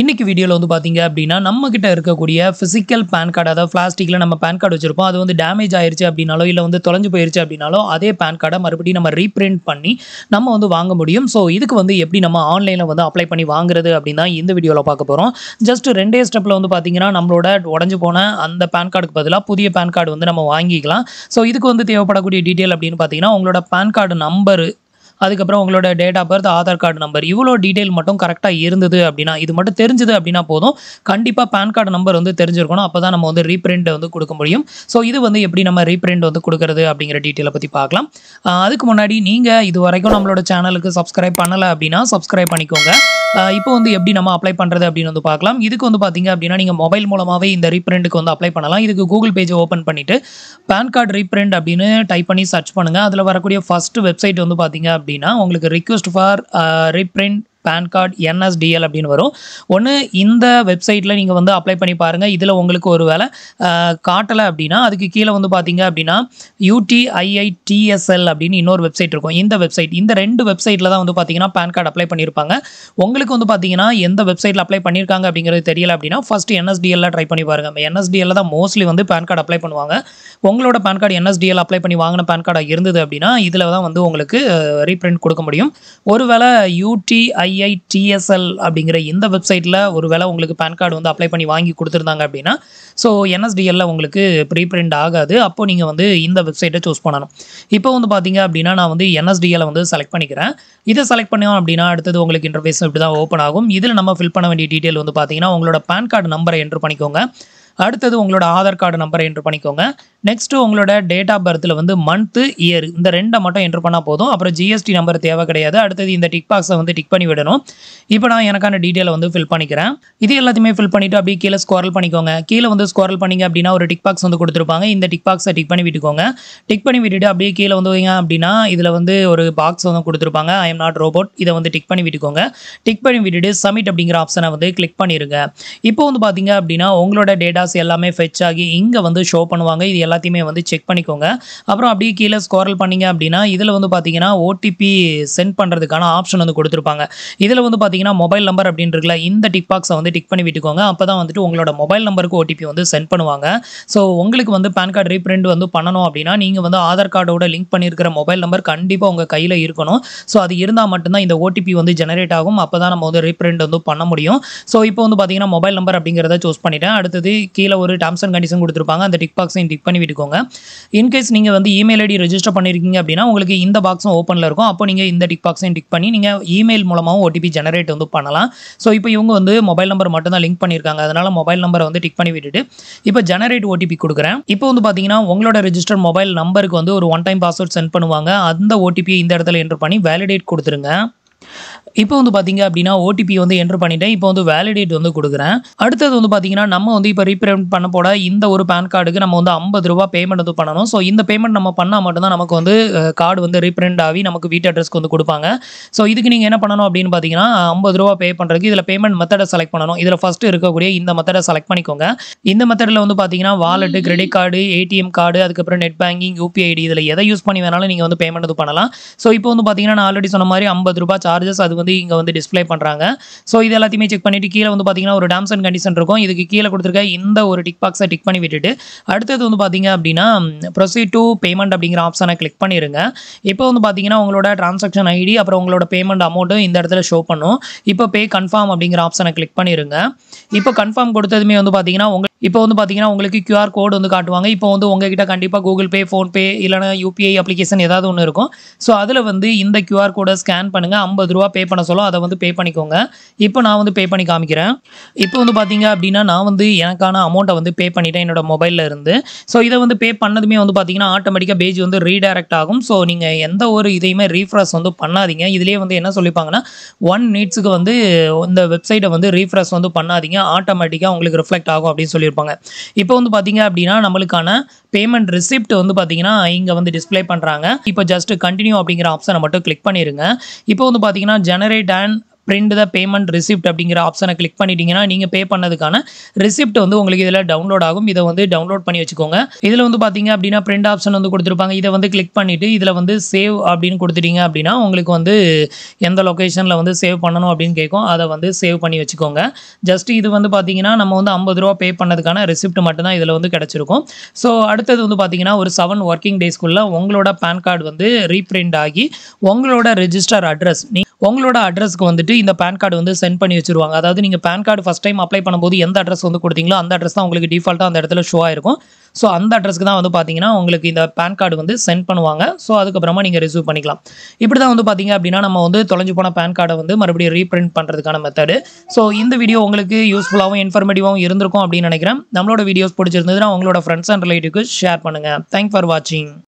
இன்னைக்கு வீடியோவில் வந்து பார்த்தீங்க அப்படின்னா நம்ம கிட்ட இருக்கக்கூடிய ஃபிசிக்கல் பேன் கார்டு அதாவது பிளாஸ்டிக்கில் நம்ம பேன் கார்டு வச்சிருப்போம் அது வந்து டேமேஜ் ஆயிருச்சு அப்படினாலோ இல்லை வந்து தொலைஞ்சு போயிருச்சு அப்படின்னாலோ அதே பேன் கார்டை மறுபடியும் நம்ம ரீப்ரிண்ட் பண்ணி நம்ம வந்து வாங்க முடியும் ஸோ இதுக்கு வந்து எப்படி நம்ம ஆன்லைனில் வந்து அப்ளை பண்ணி வாங்குறது அப்படின்னா இந்த வீடியோவில் பார்க்க போகிறோம் ஜஸ்ட் ரெண்டே ஸ்டெப்பில் வந்து பார்த்தீங்கன்னா நம்மளோட உடஞ்சு போன அந்த பேன் கார்டுக்கு பதிலாக புதிய பேன் கார்டு வந்து நம்ம வாங்கிக்கலாம் ஸோ இதுக்கு வந்து தேவைப்படக்கூடிய டீட்டெயில் அப்படின்னு பார்த்தீங்கன்னா உங்களோட பேன் கார்டு நம்பரு அதுக்கப்புறம் உங்களோட date of birth Aadhaar card number இவ்வளோ டீடைல் மட்டும் கரெக்டாக இருந்தது அப்படின்னா இது மட்டும் தெரிஞ்சது அப்படின்னா போதும் கண்டிப்பாக பேன் கார்டு நம்பர் வந்து தெரிஞ்சிருக்கணும் அப்போ தான் நம்ம வந்து ரீப்ரிண்ட் வந்து கொடுக்க முடியும் ஸோ இது வந்து எப்படி நம்ம ரீப்ரிண்ட் வந்து கொடுக்கறது அப்படிங்கிற டீட்டெயிலை பற்றி பார்க்கலாம் அதுக்கு முன்னாடி நீங்கள் இது வரைக்கும் நம்மளோட சேனலுக்கு சப்ஸ்கிரைப் பண்ணலை அப்படின்னா சப்ஸ்கிரைப் பண்ணிக்கோங்க இப்போ வந்து எப்படி நம்ம அப்ளை பண்ணுறது அப்படின்னு வந்து பார்க்கலாம் இதுக்கு வந்து பார்த்தீங்க அப்படின்னா நீங்கள் மொபைல் மூலமாகவே இந்த ரீப்ரிண்ட்டுக்கு வந்து அப்ளை பண்ணலாம் இதுக்கு கூகுள் பேஜை ஓப்பன் பண்ணிவிட்டு பேன் கார்டு ரீப்ரிண்ட் அப்படின்னு டைப் பண்ணி சர்ச் பண்ணுங்கள் அதில் வரக்கூடிய ஃபஸ்ட்டு வெப்சைட் வந்து பார்த்தீங்க அப்படின்னா உங்களுக்கு request for reprint PAN card NSDL அப்படின்னு வரும் ஒன்று இந்த வெப்சைட்டில் நீங்கள் வந்து அப்ளை பண்ணி பாருங்கள் இதில் உங்களுக்கு ஒரு வேலை காட்டலை அப்படின்னா அதுக்கு கீழே வந்து பார்த்தீங்க அப்படின்னா யூடிஐஐடிஎஸ்எல் அப்படின்னு இன்னொரு வெப்சைட் இருக்கும் இந்த வெப்சைட் இந்த ரெண்டு வெப்சைட்டில் தான் வந்து பார்த்தீங்கன்னா பேன் கார்டு அப்ளை பண்ணியிருப்பாங்க உங்களுக்கு வந்து பார்த்தீங்கன்னா எந்த வெப்சைட்டில் அப்ளை பண்ணியிருக்காங்க அப்படிங்கிறது தெரியல அப்படின்னா ஃபஸ்ட் என்எஸ்டிஎல்லாம் ட்ரை பண்ணி பாருங்கள் என்எஸ்டிஎல்ல தான் மோஸ்ட்லி வந்து பேன் கார்டு அப்ளை பண்ணுவாங்க உங்களோட பேன் கார்டு என்எஸ்டிஎல் அப்ளை பண்ணி வாங்கின பேன் கார்டாக இருந்தது அப்படின்னா இதில் தான் வந்து உங்களுக்கு ரீப்ரிண்ட் கொடுக்க முடியும் ஒருவேளை யூடிஐ ஐஐடிஎஸ்எல் அப்படிங்கிற இந்த வெப்சைட்டில் ஒரு வேளை உங்களுக்கு பேன் கார்டு வந்து அப்ளை பண்ணி வாங்கி கொடுத்துருந்தாங்க அப்படின்னா ஸோ என்எஸ்டிஎல்ல உங்களுக்கு ப்ரீபிரிண்ட் ஆகாது அப்போது நீங்கள் வந்து இந்த வெப்சைட்டை சூஸ் பண்ணணும் இப்போ வந்து பார்த்தீங்க அப்படின்னா நான் வந்து என்எஸ்டிஎல் வந்து செலக்ட் பண்ணிக்கிறேன் இதை செலக்ட் பண்ணோம் அப்படின்னா அடுத்தது உங்களுக்கு இன்டர்ஃபேஸ் இப்படி தான் ஓப்பன் ஆகும் இதில் நம்ம ஃபில் பண்ண வேண்டிய டீட்டெயில் வந்து பார்த்தீங்கன்னா உங்களோட பேன் கார்டு நம்பரை என்ட்ரு பண்ணிக்கோங்க அடுத்தது உங்களோட ஆதார் கார்டு நம்பரை என்ட்ரு பண்ணிக்கோங்க நெக்ஸ்ட்டு உங்களோட டேட் ஆஃப் பர்த்தில் வந்து மந்த்து இயர் இந்த ரெண்டை மட்டும் என்ட்ரு பண்ணால் போதும் அப்புறம் ஜிஎஸ்டி நம்பர் தேவை கிடையாது அடுத்தது இந்த டிக் பாக்ஸை வந்து டிக் பண்ணி விடணும் இப்போ நான் எனக்கான டீட்டெயிலை வந்து ஃபில் பண்ணிக்கிறேன் இது எல்லாத்தையுமே ஃபில் பண்ணிவிட்டு அப்படியே கீழே ஸ்குவாரல் பண்ணிக்கோங்க கீழே வந்து ஸ்குவாரல் பண்ணிங்க அப்படின்னா ஒரு டிக் பாக்ஸ் வந்து கொடுத்துருப்பாங்க இந்த டிக் பாக்ஸை டிக் பண்ணி விட்டுக்கோங்க டிக் பண்ணி விட்டுட்டு அப்படியே கீழே வந்து வைங்க அப்படின்னா இதில் வந்து ஒரு பாக்ஸ் வந்து கொடுத்துருப்பாங்க ஐ எம் நாட் ரோபோட் இதை வந்து டிக் பண்ணி விட்டுக்கோங்க டிக் பண்ணி விட்டுட்டு சப்மிட் அப்படிங்கிற ஆப்ஷனை வந்து கிளிக் பண்ணிடுங்க இப்போ வந்து பார்த்தீங்க அப்படின்னா உங்களோட டேட்டாஸ் எல்லாமே ஃபெச் ஆகி இங்கே வந்து ஷோ பண்ணுவாங்க இது எல்லாம் எல்லாத்தையுமே வந்து செக் பண்ணிக்கோங்க அப்புறம் அப்படியே கீழே ஸ்கோரல் பண்ணிங்க அப்படின்னா இதில் வந்து பார்த்தீங்கன்னா ஓடிபி சென்ட் பண்ணுறதுக்கான ஆப்ஷன் வந்து கொடுத்துருப்பாங்க இதில் வந்து பார்த்தீங்கன்னா மொபைல் நம்பர் அப்படின்றதுல இந்த டிக் பாக்ஸை வந்து டிக் பண்ணி விட்டுக்கோங்க அப்போ தான் வந்துட்டு உங்களோட மொபைல் நம்பருக்கு ஓடிபி வந்து சென்ட் பண்ணுவாங்க ஸோ உங்களுக்கு வந்து பேன் கார்டு ரீப்ரிண்ட் வந்து பண்ணணும் அப்படின்னா நீங்கள் வந்து ஆதார் கார்டோட லிங்க் பண்ணியிருக்கிற மொபைல் நம்பர் கண்டிப்பாக உங்கள் கையில் இருக்கணும் ஸோ அது இருந்தால் மட்டும்தான் இந்த ஓடிபி வந்து ஜெனரேட் ஆகும் அப்போ தான் நம்ம வந்து ரீப்ரிண்ட் வந்து பண்ண முடியும் ஸோ இப்போ வந்து பார்த்தீங்கன்னா மொபைல் நம்பர் அப்படிங்கிறத சூஸ் பண்ணிட்டேன் அடுத்தது கீழே ஒரு டேம்ஸ் அண்ட் கண்டிஷன் கொடுத்துருப்பாங்க அந்த டிக் பாக்ஸையும் டிக் பண்ணி விட்டுக்கோங்க இன்கேஸ் நீங்கள் வந்து இமெயில் ஐடி ரெஜிஸ்டர் பண்ணியிருக்கீங்க அப்படின்னா உங்களுக்கு இந்த பாக்ஸும் ஓப்பனில் இருக்கும் அப்போ நீங்கள் இந்த டிக் பாக்ஸையும் டிக் பண்ணி நீங்கள் இமெயில் மூலமாகவும் ஓடிபி ஜெனரேட் வந்து பண்ணலாம் ஸோ இப்போ இவங்க வந்து மொபைல் நம்பர் மட்டும் தான் லிங்க் பண்ணியிருக்காங்க அதனால் மொபைல் நம்பரை வந்து டிக் பண்ணி விட்டுட்டு இப்போ ஜெனரேட் ஓடிபி கொடுக்குறேன் இப்போ வந்து பார்த்தீங்கன்னா உங்களோட ரெஜிஸ்டர் மொபைல் நம்பருக்கு வந்து ஒரு ஒன் டைம் பாஸ்வேர்ட் சென்ட் பண்ணுவாங்க அந்த ஓடிபியை இந்த இடத்துல என்ட்ரு பண்ணி வேலிடேட் கொடுத்துருங்க இப்போ வந்து பார்த்தீங்க அப்படின்னா ஓடிபி வந்து என்ட்ரு பண்ணிட்டேன் இப்போ வந்து வேலிடேட் வந்து கொடுக்குறேன் அடுத்தது வந்து பார்த்தீங்கன்னா நம்ம வந்து இப்போ ரீப்ரிண்ட் பண்ண போட இந்த ஒரு பேன் கார்டுக்கு நம்ம வந்து ஐம்பது ரூபா பேமெண்ட் வந்து பண்ணணும் ஸோ இந்த பேமெண்ட் நம்ம பண்ணால் மட்டும்தான் நமக்கு வந்து கார்டு வந்து ரீப்ரிண்ட் ஆகி நமக்கு வீட்டு அட்ரஸ்க்கு வந்து கொடுப்பாங்க ஸோ இதுக்கு நீங்கள் என்ன பண்ணணும் அப்படின்னு பார்த்தீங்கன்னா ஐம்பது ரூபா பே பண்ணுறதுக்கு இதில் பேமெண்ட் மெத்தடை செலக்ட் பண்ணணும் இதில் ஃபஸ்ட்டு இருக்கக்கூடிய இந்த மெத்தடை செலக்ட் பண்ணிக்கோங்க இந்த மெத்தடில் வந்து பார்த்தீங்கன்னா wallet credit card ATM card அதுக்கப்புறம் நெட் பேங்கிங் யூபிஐ ஐடி இதில் எதை யூஸ் பண்ணி வேணாலும் நீங்கள் வந்து பேமெண்ட் இது பண்ணலாம் ஸோ இப்போ வந்து பார்த்தீங்கன்னா நான் ஆல்ரெடி சொன்ன மாதிரி ஐம்பது ரூபா சார்ஜஸ் அது வந்து இங்கே வந்து டிஸ்பிளே பண்ணுறாங்க ஸோ இது எல்லாத்தையுமே செக் பண்ணிட்டு கீழே வந்து பார்த்தீங்கன்னா ஒரு டேம்ஸ் அண்ட் கண்டிஷன் இருக்கும் இதுக்கு கீழே கொடுத்துருக்க இந்த ஒரு டிக் பாக்ஸை டிக் பண்ணி விட்டுட்டு அடுத்தது வந்து பார்த்தீங்க அப்படின்னா ப்ரொசீட் டு பேமெண்ட் அப்படிங்கிற ஆப்ஷனை கிளிக் பண்ணிடுங்க இப்போ வந்து பார்த்தீங்கன்னா உங்களோட டிரான்சாக்ஷன் ஐடி அப்புறம் உங்களோட பேமெண்ட் அமௌண்ட்டும் இந்த இடத்துல ஷோ பண்ணும் இப்போ பே கன்ஃபார்ம் அப்படிங்கிற ஆப்ஷனை கிளிக் பண்ணிடுங்க இப்போ கன்ஃபார்ம் கொடுத்ததுமே வந்து பார்த்தீங்கன்னா உங்கள் இப்போ வந்து பார்த்தீங்கன்னா உங்களுக்கு கியூஆர் கோடு வந்து காட்டுவாங்க இப்போ வந்து உங்ககிட்ட கண்டிப்பாக கூகுள் பே ஃபோன்பே இல்லைனா யூபிஐ அப்ளிகேஷன் ஏதாவது ஒன்று இருக்கும் ஸோ அதில் வந்து இந்த கியூஆர் கோடை ஸ்கேன் பண்ணுங்கள் ஐம்பது ரூபா பே பண்ண சொல்லும் அதை வந்து பே பண்ணிக்கோங்க இப்போ நான் வந்து பே பண்ணி காமிக்கிறேன் இப்போ வந்து பார்த்தீங்க அப்படின்னா நான் வந்து எனக்கான அமௌண்ட்டை வந்து பே பண்ணிட்டேன் என்னோட மொபைலில் இருந்து ஸோ இதை வந்து பே பண்ணதுமே வந்து பார்த்தீங்கன்னா ஆட்டோமேட்டிக்காக பேஜ் வந்து ரீடைரக்ட் ஆகும் ஸோ நீங்கள் எந்த ஒரு இதையுமே ரீஃப்ரெஷ் வந்து பண்ணாதீங்க இதுலேயே வந்து என்ன சொல்லிப்பாங்கன்னா ஒன் மினிட்ஸுக்கு வந்து இந்த வெப்சைட்டை வந்து ரீஃப்ரெஷ் வந்து பண்ணாதீங்க ஆட்டோமேட்டிக்காக உங்களுக்கு ரிஃப்ளெக்ட் ஆகும் அப்படின்னு சொல்லி வச்சுருப்பாங்க இப்போ வந்து பார்த்தீங்க அப்படின்னா நம்மளுக்கான பேமெண்ட் ரிசிப்ட் வந்து பார்த்தீங்கன்னா இங்கே வந்து டிஸ்பிளே பண்ணுறாங்க இப்போ ஜஸ்ட் கண்டினியூ அப்படிங்கிற ஆப்ஷனை மட்டும் கிளிக் பண்ணிடுங்க இப்போ வந்து பார்த்தீங்கன்னா generate and print the payment receipt அப்படிங்கிற ஆப்ஷனை கிளிக் பண்ணிட்டீங்கன்னா நீங்கள் பே பண்ணதுக்கான ரிசிப்ட் வந்து உங்களுக்கு இதில் டவுன்லோட் ஆகும் இதை வந்து டவுன்லோட் பண்ணி வச்சுக்கோங்க இதில் வந்து பார்த்தீங்க அப்படின்னா பிரிண்ட் ஆப்ஷன் வந்து கொடுத்துருப்பாங்க இதை வந்து கிளிக் பண்ணிவிட்டு இதில் வந்து சேவ் அப்படின்னு கொடுத்துட்டீங்க அப்படின்னா உங்களுக்கு வந்து எந்த லொக்கேஷனில் வந்து சேவ் பண்ணணும் அப்படின்னு கேட்கும் அதை வந்து சேவ் பண்ணி வச்சுக்கோங்க ஜஸ்ட் இது வந்து பார்த்தீங்கன்னா நம்ம வந்து ஐம்பது ரூபா பே பண்ணதுக்கான ரிசிப்ட் மட்டும்தான் இதில் வந்து கிடச்சிருக்கும் ஸோ அடுத்தது வந்து பார்த்தீங்கன்னா ஒரு செவன் ஒர்க்கிங் டேஸ்க்குள்ளே உங்களோட பேன் கார்டு வந்து ரீப்ரிண்ட் ஆகி உங்களோட ரிஜிஸ்டர் அட்ரஸ் நீ உங்களோட அட்ரஸ்க்கு வந்துட்டு இந்த பேன் கார்டு வந்து சென்ட் பண்ணி வச்சுருவாங்க அதாவது நீங்கள் PAN card first time apply பண்ணும்போது எந்த அட்ரஸ் வந்து கொடுத்தீங்களோ அந்த அட்ரஸ் தான் உங்களுக்கு டிஃபால்ட்டாக அந்த இடத்துல ஷோ ஆயிருக்கும் ஸோ அந்த அட்ரஸ்க்கு தான் வந்து பார்த்தீங்கன்னா உங்களுக்கு இந்த பேன் கார்டு வந்து சென்ட் பண்ணுவாங்க ஸோ அதுக்கப்புறமா நீங்கள் ரிசீவ் பண்ணிக்கலாம் இப்படி தான் வந்து பார்த்தீங்க அப்படின்னா நம்ம வந்து தொலைஞ்சு போன பேன் கார்டை வந்து மறுபடியும் ரீப்ரிண்ட் பண்ணுறதுக்கான மெத்தடு ஸோ இந்த வீடியோ உங்களுக்கு யூஸ்ஃபுல்லாகவும் இன்ஃபர்மேட்டிவாகவும் இருந்திருக்கும் அப்படின்னு நினைக்கிறேன் நம்மளோட வீடியோஸ் பிடிச்சிருந்ததுன்னா உங்களோட ஃப்ரெண்ட்ஸ் அண்ட் ரிலேட்டிவ்க்கு ஷேர் பண்ணுங்கள் தேங்க் ஃபார் வாட்சிங்